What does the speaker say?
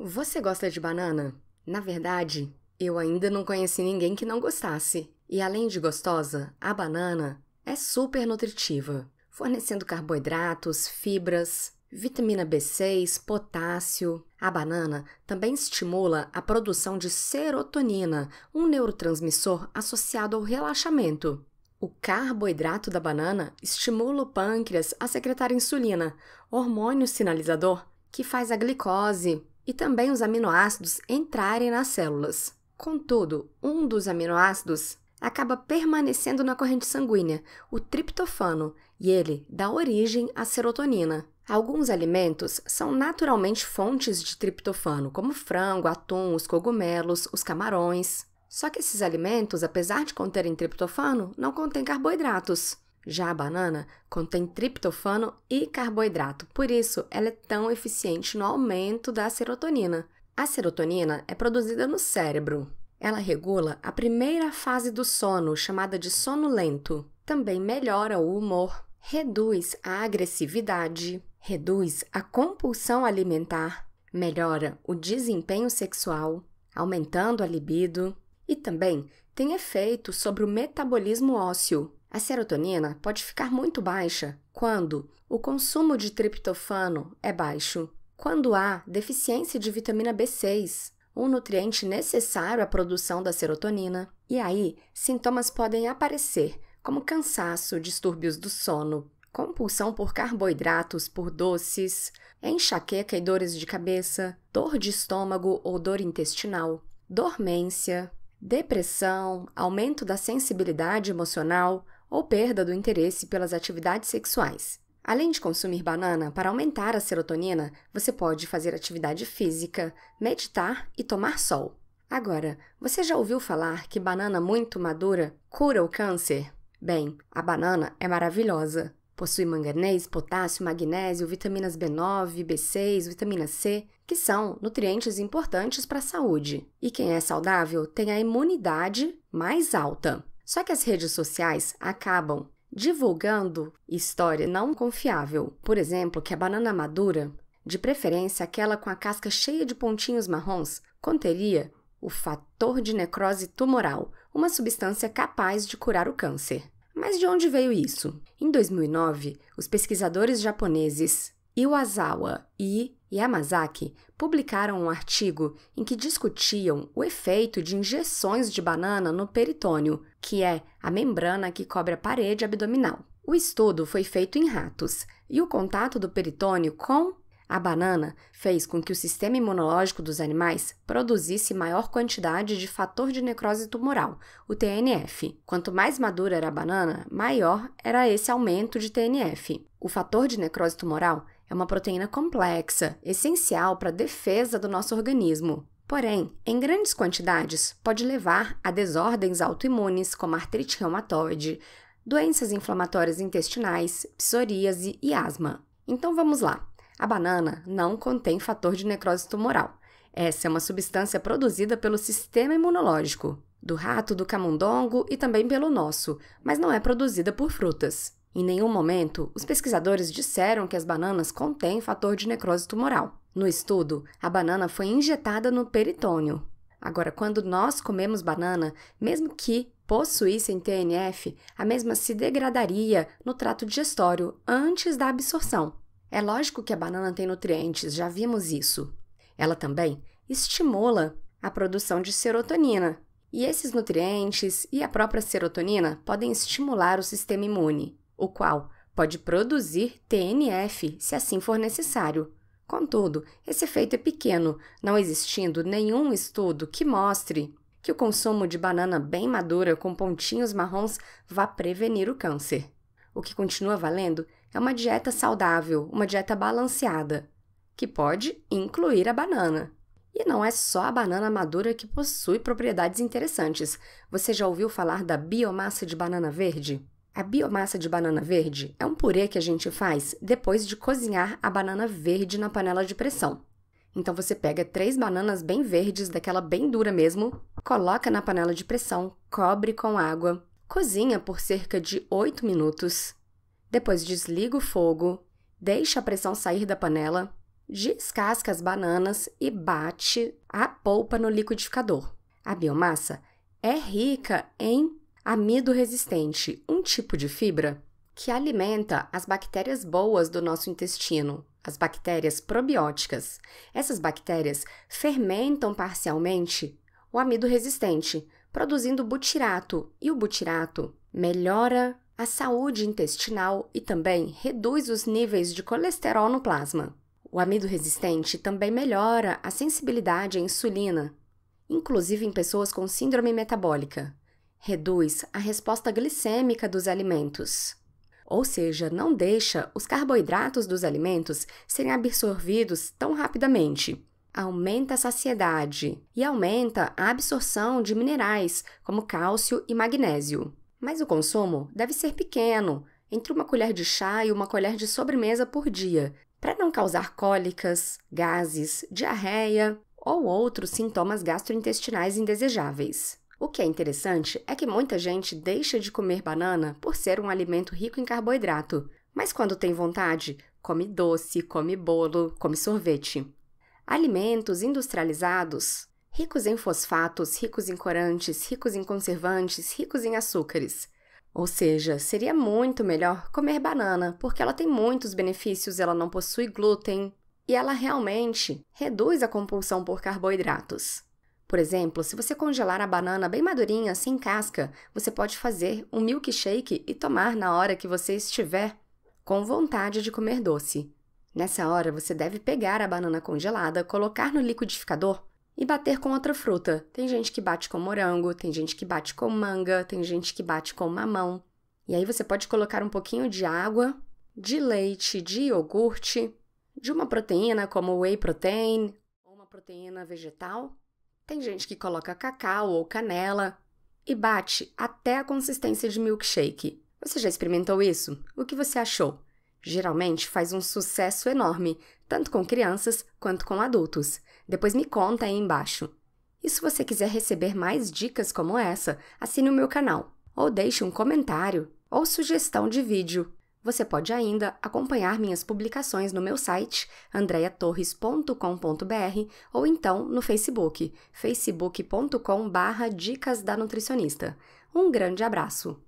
Você gosta de banana? Na verdade, eu ainda não conheci ninguém que não gostasse. E além de gostosa, a banana é super nutritiva, fornecendo carboidratos, fibras, vitamina B6, potássio. A banana também estimula a produção de serotonina, um neurotransmissor associado ao relaxamento. O carboidrato da banana estimula o pâncreas a secretar insulina, hormônio sinalizador que faz a glicose e também os aminoácidos entrarem nas células. Contudo, um dos aminoácidos acaba permanecendo na corrente sanguínea, o triptofano, e ele dá origem à serotonina. Alguns alimentos são naturalmente fontes de triptofano, como frango, atum, os cogumelos, os camarões. Só que esses alimentos, apesar de conterem triptofano, não contêm carboidratos. Já a banana contém triptofano e carboidrato, por isso ela é tão eficiente no aumento da serotonina. A serotonina é produzida no cérebro. Ela regula a primeira fase do sono, chamada de sono lento. Também melhora o humor, reduz a agressividade, reduz a compulsão alimentar, melhora o desempenho sexual, aumentando a libido e também tem efeito sobre o metabolismo ósseo, a serotonina pode ficar muito baixa quando o consumo de triptofano é baixo, quando há deficiência de vitamina B6, um nutriente necessário à produção da serotonina, e aí sintomas podem aparecer, como cansaço, distúrbios do sono, compulsão por carboidratos, por doces, enxaqueca e dores de cabeça, dor de estômago ou dor intestinal, dormência, depressão, aumento da sensibilidade emocional, ou perda do interesse pelas atividades sexuais. Além de consumir banana para aumentar a serotonina, você pode fazer atividade física, meditar e tomar sol. Agora, você já ouviu falar que banana muito madura cura o câncer? Bem, a banana é maravilhosa. Possui manganês, potássio, magnésio, vitaminas B9, B6, vitamina C, que são nutrientes importantes para a saúde. E quem é saudável tem a imunidade mais alta. Só que as redes sociais acabam divulgando história não confiável. Por exemplo, que a banana madura, de preferência aquela com a casca cheia de pontinhos marrons, conteria o fator de necrose tumoral, uma substância capaz de curar o câncer. Mas de onde veio isso? Em 2009, os pesquisadores japoneses Iwasawa e Yamazaki publicaram um artigo em que discutiam o efeito de injeções de banana no peritônio, que é a membrana que cobre a parede abdominal. O estudo foi feito em ratos e o contato do peritônio com a banana fez com que o sistema imunológico dos animais produzisse maior quantidade de fator de necrose tumoral, o TNF. Quanto mais madura era a banana, maior era esse aumento de TNF. O fator de necrose tumoral é uma proteína complexa, essencial para a defesa do nosso organismo. Porém, em grandes quantidades, pode levar a desordens autoimunes como artrite reumatoide, doenças inflamatórias intestinais, psoríase e asma. Então vamos lá. A banana não contém fator de necrose tumoral. Essa é uma substância produzida pelo sistema imunológico, do rato, do camundongo e também pelo nosso, mas não é produzida por frutas. Em nenhum momento, os pesquisadores disseram que as bananas contêm fator de necrose tumoral. No estudo, a banana foi injetada no peritônio. Agora, quando nós comemos banana, mesmo que possuíssem TNF, a mesma se degradaria no trato digestório antes da absorção. É lógico que a banana tem nutrientes, já vimos isso. Ela também estimula a produção de serotonina. E esses nutrientes e a própria serotonina podem estimular o sistema imune, o qual pode produzir TNF se assim for necessário. Contudo, esse efeito é pequeno, não existindo nenhum estudo que mostre que o consumo de banana bem madura com pontinhos marrons vá prevenir o câncer. O que continua valendo é uma dieta saudável, uma dieta balanceada, que pode incluir a banana. E não é só a banana madura que possui propriedades interessantes. Você já ouviu falar da biomassa de banana verde? A biomassa de banana verde é um purê que a gente faz depois de cozinhar a banana verde na panela de pressão. Então você pega três bananas bem verdes, daquela bem dura mesmo, coloca na panela de pressão, cobre com água, cozinha por cerca de 8 minutos depois desliga o fogo, deixa a pressão sair da panela, descasca as bananas e bate a polpa no liquidificador. A biomassa é rica em amido resistente, um tipo de fibra que alimenta as bactérias boas do nosso intestino, as bactérias probióticas. Essas bactérias fermentam parcialmente o amido resistente, produzindo butirato, e o butirato melhora a saúde intestinal e também reduz os níveis de colesterol no plasma. O amido resistente também melhora a sensibilidade à insulina, inclusive em pessoas com síndrome metabólica. Reduz a resposta glicêmica dos alimentos, ou seja, não deixa os carboidratos dos alimentos serem absorvidos tão rapidamente. Aumenta a saciedade e aumenta a absorção de minerais como cálcio e magnésio. Mas o consumo deve ser pequeno, entre uma colher de chá e uma colher de sobremesa por dia, para não causar cólicas, gases, diarreia ou outros sintomas gastrointestinais indesejáveis. O que é interessante é que muita gente deixa de comer banana por ser um alimento rico em carboidrato, mas quando tem vontade, come doce, come bolo, come sorvete. Alimentos industrializados ricos em fosfatos, ricos em corantes, ricos em conservantes, ricos em açúcares. Ou seja, seria muito melhor comer banana, porque ela tem muitos benefícios, ela não possui glúten e ela realmente reduz a compulsão por carboidratos. Por exemplo, se você congelar a banana bem madurinha, sem casca, você pode fazer um milkshake e tomar na hora que você estiver com vontade de comer doce. Nessa hora, você deve pegar a banana congelada, colocar no liquidificador e bater com outra fruta. Tem gente que bate com morango, tem gente que bate com manga, tem gente que bate com mamão. E aí você pode colocar um pouquinho de água, de leite, de iogurte, de uma proteína como whey protein ou uma proteína vegetal. Tem gente que coloca cacau ou canela e bate até a consistência de milkshake. Você já experimentou isso? O que você achou? Geralmente faz um sucesso enorme, tanto com crianças quanto com adultos. Depois me conta aí embaixo. E se você quiser receber mais dicas como essa, assine o meu canal, ou deixe um comentário, ou sugestão de vídeo. Você pode ainda acompanhar minhas publicações no meu site andreatorres.com.br ou então no Facebook, facebook.com/dicas da nutricionista. Um grande abraço.